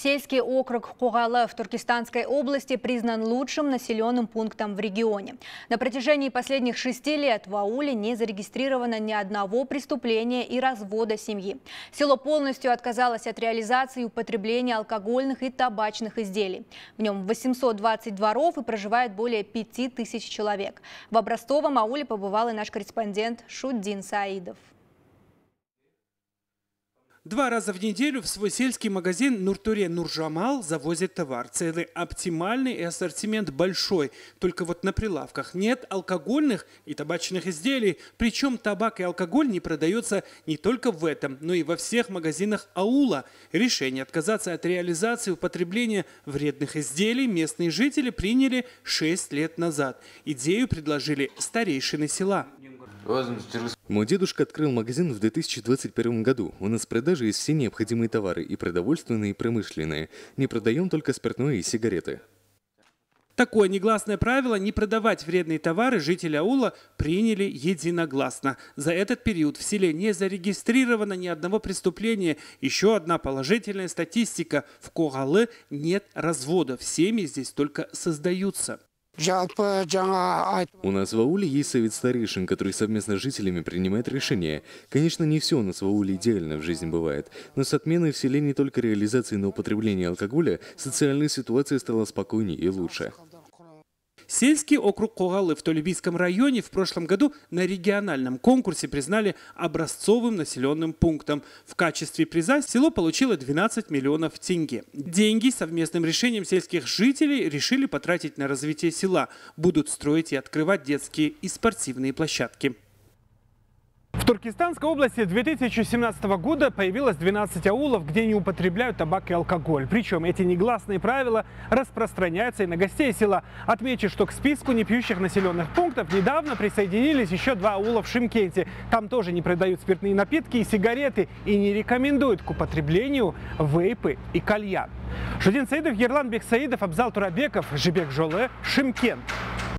Сельский округ Хугала в Туркестанской области признан лучшим населенным пунктом в регионе. На протяжении последних шести лет в ауле не зарегистрировано ни одного преступления и развода семьи. Село полностью отказалось от реализации употребления алкогольных и табачных изделий. В нем 820 дворов и проживает более 5000 человек. В образцовом ауле побывал и наш корреспондент Шуддин Саидов. Два раза в неделю в свой сельский магазин Нуртуре Нуржамал завозит товар. Целый оптимальный и ассортимент большой. Только вот на прилавках нет алкогольных и табачных изделий. Причем табак и алкоголь не продается не только в этом, но и во всех магазинах аула. Решение отказаться от реализации употребления вредных изделий местные жители приняли 6 лет назад. Идею предложили старейшины села. Мой дедушка открыл магазин в 2021 году. У нас в продаже есть все необходимые товары, и продовольственные, и промышленные. Не продаем только спиртное и сигареты. Такое негласное правило не продавать вредные товары жители аула приняли единогласно. За этот период в селе не зарегистрировано ни одного преступления. Еще одна положительная статистика. В Когалы нет разводов. Семьи здесь только создаются. У нас в ауле есть совет старейшин, который совместно с жителями принимает решения. Конечно, не все у нас в ауле идеально в жизни бывает, но с отменой в селе не только реализации на употребление алкоголя, социальная ситуация стала спокойнее и лучше. Сельский округ Когалы в Толебийском районе в прошлом году на региональном конкурсе признали образцовым населенным пунктом. В качестве приза село получило 12 миллионов тенге. Деньги совместным решением сельских жителей решили потратить на развитие села. Будут строить и открывать детские и спортивные площадки. Туркестанской области 2017 года появилось 12 аулов, где не употребляют табак и алкоголь. Причем эти негласные правила распространяются и на гостей села. Отмечу, что к списку непьющих населенных пунктов недавно присоединились еще два аула в Шимкенте. Там тоже не продают спиртные напитки и сигареты и не рекомендуют к употреблению вейпы и кальян. Шудин Саидов, Ерлан Бексаидов, Абзал Турабеков, Жибек Жоле, Шимкент.